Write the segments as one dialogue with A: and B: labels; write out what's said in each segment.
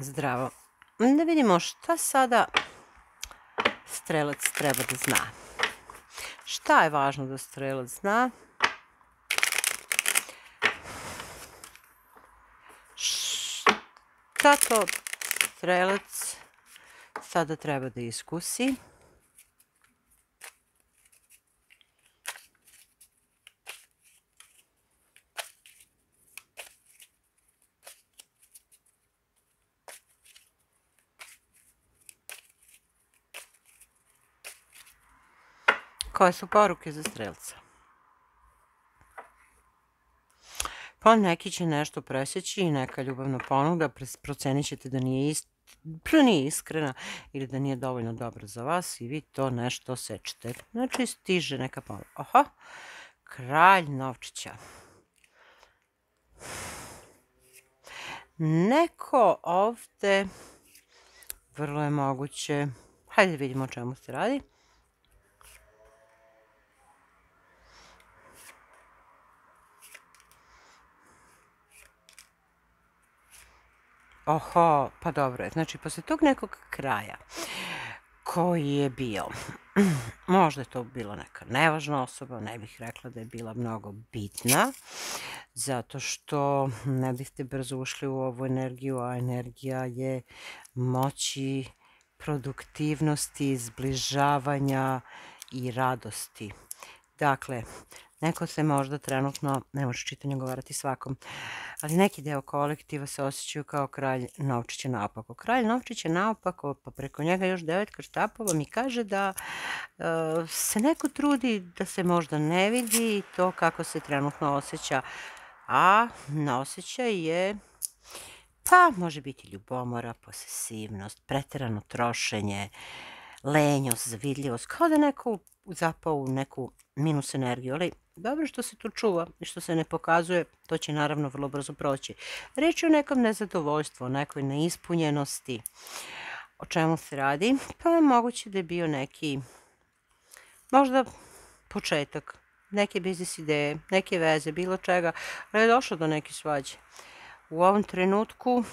A: Zdravo. Da vidimo šta sada strelac treba da zna. Šta je važno da strelac zna? Šta to strelac sada treba da iskusi? Koje su poruke za strelca? Pa neki će nešto preseći i neka ljubavna ponuda, procenit ćete da nije isto da nije iskrena ili da nije dovoljno dobra za vas i vi to nešto sečete. Znači stiže neka ponuda. Oho, kralj novčića. Neko ovde, vrlo je moguće, hajde da vidimo o čemu se radi. Oho, pa dobro je. Znači, posle tog nekog kraja koji je bio, možda je to bila neka nevažna osoba, ne bih rekla da je bila mnogo bitna, zato što ne biste brzo ušli u ovu energiju, a energija je moći produktivnosti, zbližavanja i radosti. Dakle, Neko se možda trenutno, ne može čitanje govarati svakom, ali neki deo kolektiva se osjećaju kao kralj Novčića naopako. Kralj Novčića naopako, pa preko njega još devet krštapova mi kaže da e, se neko trudi da se možda ne vidi to kako se trenutno osjeća. A na osjećaj je Pa može biti ljubomora, posesivnost, preterano trošenje, lenjost, zavidljivost, kao da neko zapao u neku minus energiju, ali Dobro što se tu čuva i što se ne pokazuje, to će naravno vrlo brzo proći. Reč je o nekom nezadovoljstvu, o nekoj neispunjenosti. O čemu se radi? Pa je moguće da je bio neki, možda početak, neke biznis ideje, neke veze, bilo čega, ali je došlo do neke svađe. U ovom trenutku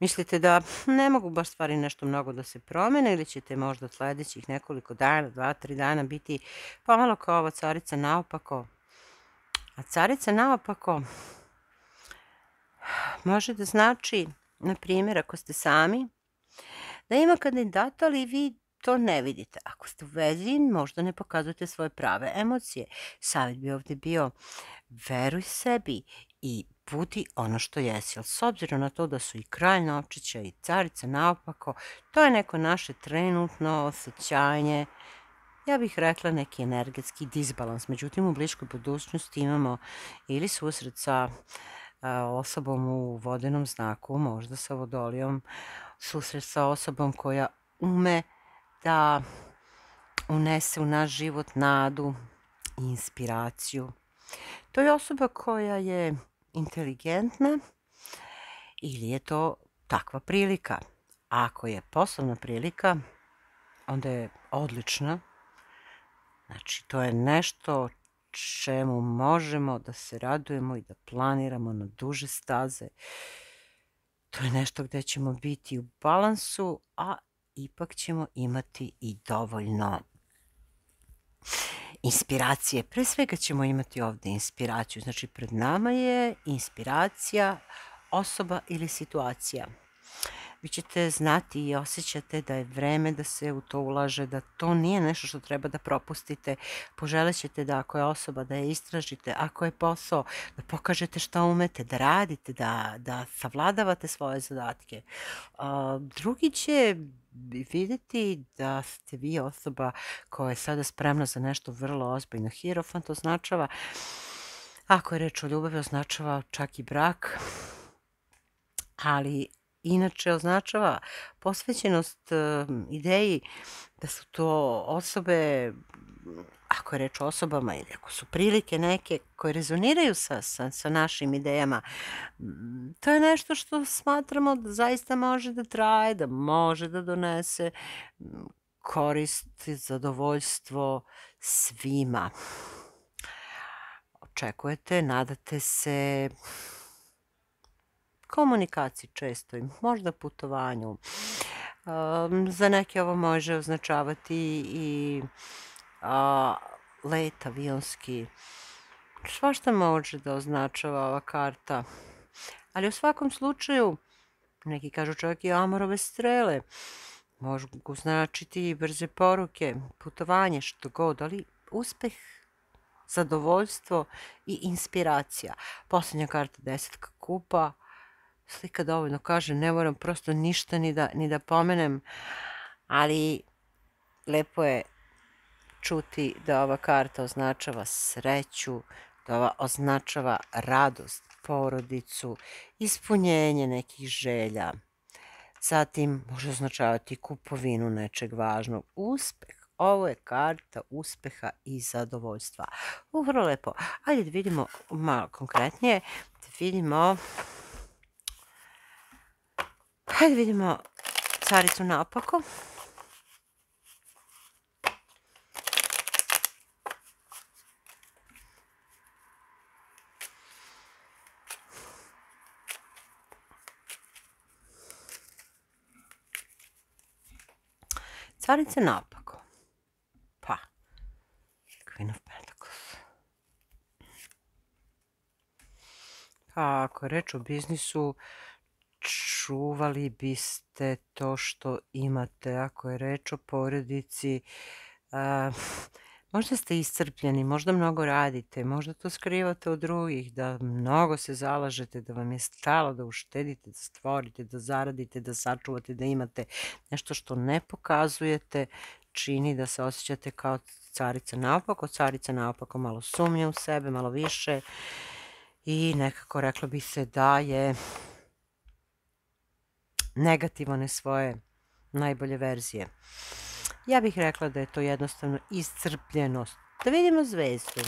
A: mislite da ne mogu baš stvari nešto mnogo da se promene ili ćete možda od sledećih nekoliko dana, dva, tri dana biti pomalo kao ova carica naopako. A carica naopako može da znači, na primjer, ako ste sami, da ima kandidata, ali vi to ne vidite. Ako ste u vezi, možda ne pokazujete svoje prave emocije. Savjet bi ovde bio veruj sebi i budi ono što jesi. Ali s obzirom na to da su i kralj Novčića i carica naopako, to je neko naše trenutno osjećanje, ja bih rekla neki energetski disbalans. Međutim, u bliskoj budućnosti imamo ili susret sa osobom u vodenom znaku, možda sa vodolijom, susret sa osobom koja ume da unese u naš život nadu inspiraciju. To je osoba koja je inteligentna ili je to takva prilika. A ako je poslovna prilika, onda je odlična. Znači, to je nešto čemu možemo da se radujemo i da planiramo na duže staze. To je nešto gde ćemo biti u balansu, a ipak ćemo imati i dovoljno inspiracije. Pre svega ćemo imati ovde inspiraciju. Znači, pred nama je inspiracija osoba ili situacija vi ćete znati i osjećate da je vreme da se u to ulaže, da to nije nešto što treba da propustite. Poželećete da ako je osoba da je istražite, ako je posao da pokažete šta umete, da radite, da, da savladavate svoje zadatke. A, drugi će videti da ste vi osoba koja je sada spremna za nešto vrlo ozbiljno. Hierofant označava, ako je reč o ljubavi, označava čak i brak, ali inače označava posvećenost ehm, ideji da su to osobe ako je reč o osobama ili ako su prilike neke koje rezoniraju sa, sa, sa našim idejama, mm, to je nešto što smatramo da zaista može da traje, da može da donese mm, korist, i zadovoljstvo svima. Očekujete, nadate se, komunikaciji često, možda putovanju. Um, za neke ovo može označavati i a, let avionski. Svašta može da označava ova karta. Ali u svakom slučaju, neki kažu čovjek i amorove strele. Mogu značiti i brze poruke, putovanje, što god, ali uspeh zadovoljstvo i inspiracija. Poslednja karta desetka kupa – slika dovoljno kaže, ne moram prosto ništa ni da, ni da pomenem, ali lepo je čuti da ova karta označava sreću, da ova označava radost, porodicu, ispunjenje nekih želja. Zatim može označavati kupovinu nečeg važnog, uspeh. Ovo je karta uspeha i zadovoljstva. U, vrlo lepo. Ajde da vidimo malo konkretnije, da vidimo Hajde da vidimo caricu napako. Carica napako. Pa. Queen of Pentacles. Pa, ako je reč o biznisu, čuvali biste to što imate. Ako je reč o porodici, a, možda ste iscrpljeni, možda mnogo radite, možda to skrivate od drugih, da mnogo se zalažete, da vam je stalo da uštedite, da stvorite, da zaradite, da sačuvate, da imate nešto što ne pokazujete, čini da se osjećate kao carica naopako, carica naopako malo sumnja u sebe, malo više i nekako reklo bi se da je negativne svoje najbolje verzije. Ja bih rekla da je to jednostavno iscrpljenost. Da vidimo zvezdu.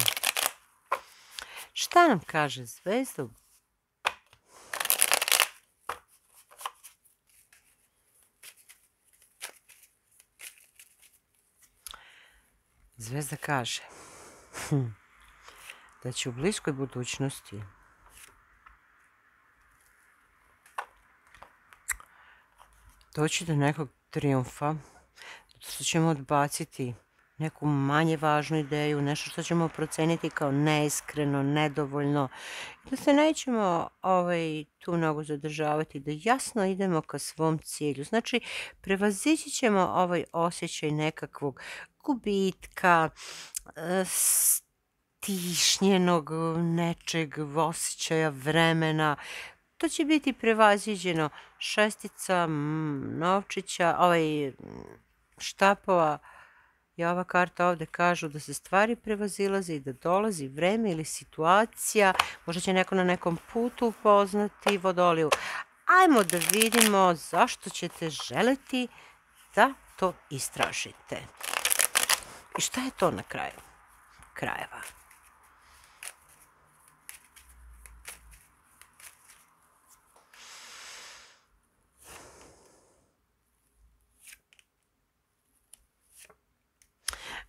A: Šta nam kaže zvezdu? Zvezda kaže hm, da će u bliskoj budućnosti doći do nekog trijumfa, što ćemo odbaciti neku manje važnu ideju, nešto što ćemo proceniti kao neiskreno, nedovoljno. Da se nećemo ovaj, tu mnogo zadržavati, da jasno idemo ka svom cilju. Znači, prevazići ćemo ovaj osjećaj nekakvog gubitka, eh, stišnjenog nečeg osjećaja vremena To će biti prevaziđeno šestica novčića, ovaj štapova i ova karta ovde kažu da se stvari prevazilaze i da dolazi vreme ili situacija. Možda će neko na nekom putu upoznati vodoliju. Ajmo da vidimo zašto ćete želeti da to istražite. I šta je to na kraju krajeva?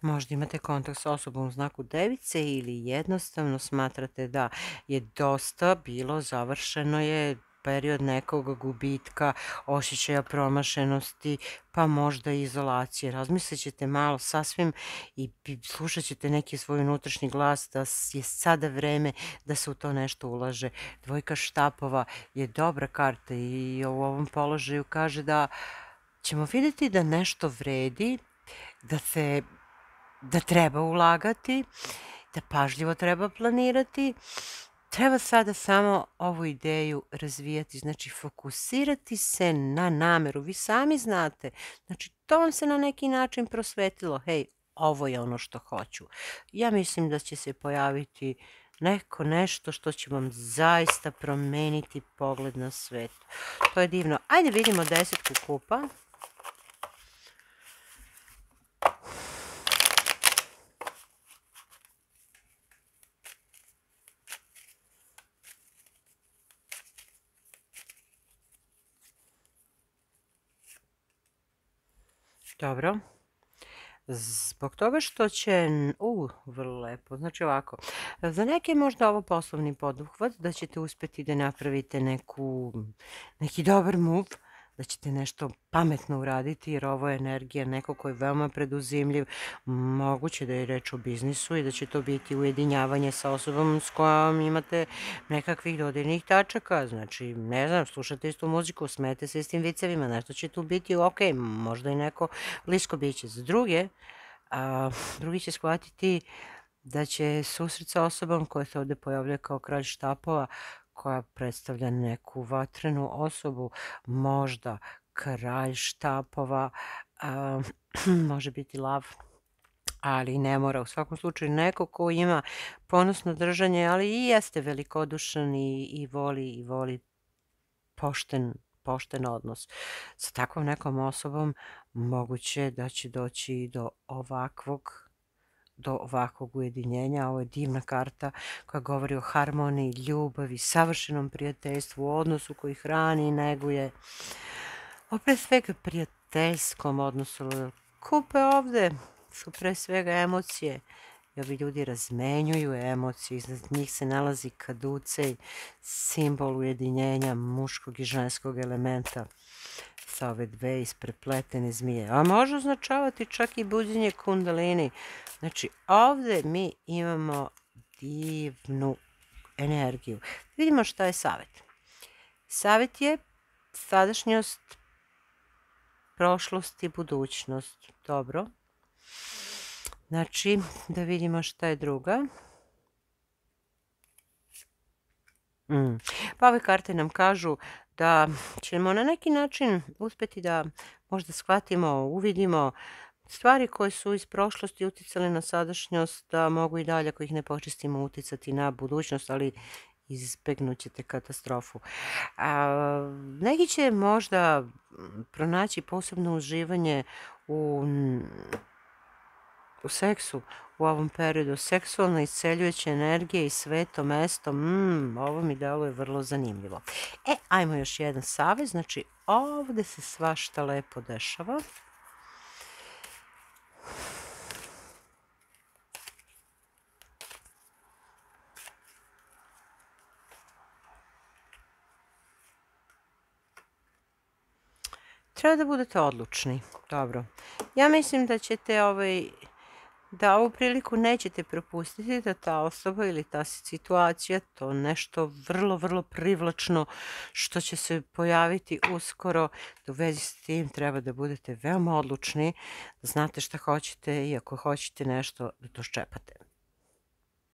A: Možda imate kontakt sa osobom u znaku device ili jednostavno smatrate da je dosta bilo, završeno je period nekog gubitka, ošičaja promašenosti, pa možda i izolacije. Razmislit ćete malo sasvim i slušat ćete neki svoj unutrašnji glas da je sada vreme da se u to nešto ulaže. Dvojka štapova je dobra karta i u ovom položaju kaže da ćemo videti da nešto vredi, da se da treba ulagati, da pažljivo treba planirati. Treba sada samo ovu ideju razvijati, znači fokusirati se na nameru. Vi sami znate, znači to vam se na neki način prosvetilo, hej, ovo je ono što hoću. Ja mislim da će se pojaviti neko nešto što će vam zaista promeniti pogled na svet. To je divno. Ajde vidimo desetku kupa. Dobro. Zbog toga što će, u, vrlo lepo, znači ovako, za neke je možda ovo poslovni poduhvat da ćete uspeti da napravite neku, neki dobar move, da ćete nešto pametno uraditi jer ovo je energija neko koji je veoma preduzimljiv, moguće da je reč o biznisu i da će to biti ujedinjavanje sa osobom s kojom imate nekakvih dodirnih tačaka, znači ne znam, slušate istu muziku, smete se istim vicevima, nešto će tu biti ok, možda i neko blisko biće. Za druge, a, drugi će shvatiti da će susret sa osobom koja se ovde pojavlja kao kralj štapova koja predstavlja neku vatrenu osobu, možda kralj štapova, može biti lav, ali ne mora. U svakom slučaju neko ko ima ponosno držanje, ali i jeste velikodušan i, i voli i voli pošten pošten odnos. Sa takvom nekom osobom moguće da će doći do ovakvog do ovakvog ujedinjenja. Ovo je divna karta koja govori o harmoniji, ljubavi, savršenom prijateljstvu, odnosu koji hrani i neguje. O pre svega prijateljskom odnosu. Kupe ovde su pre svega emocije. I ovi ljudi razmenjuju emocije, iznad njih se nalazi kaducej, simbol ujedinjenja muškog i ženskog elementa sa ove dve isprepletene zmije. A može označavati čak i buđenje kundalini. Znači, ovde mi imamo divnu energiju. Vidimo šta je savet. Savet je sadašnjost, prošlost i budućnost. Dobro. Znači, da vidimo šta je druga. Mm. Pa ove karte nam kažu da ćemo na neki način uspeti da možda shvatimo, uvidimo stvari koje su iz prošlosti uticale na sadašnjost, da mogu i dalje, ako ih ne počistimo, uticati na budućnost, ali izbegnućete katastrofu. A, neki će možda pronaći posebno uživanje u u seksu u ovom periodu. Seksualna isceljujuća energija i sveto mesto, mm, ovo mi deluje vrlo zanimljivo. E, ajmo još jedan savez, znači ovde se svašta lepo dešava. Treba da budete odlučni. Dobro. Ja mislim da ćete ovaj da ovu priliku nećete propustiti da ta osoba ili ta situacija to nešto vrlo, vrlo privlačno što će se pojaviti uskoro da u vezi s tim treba da budete veoma odlučni, da znate šta hoćete i ako hoćete nešto da to ščepate.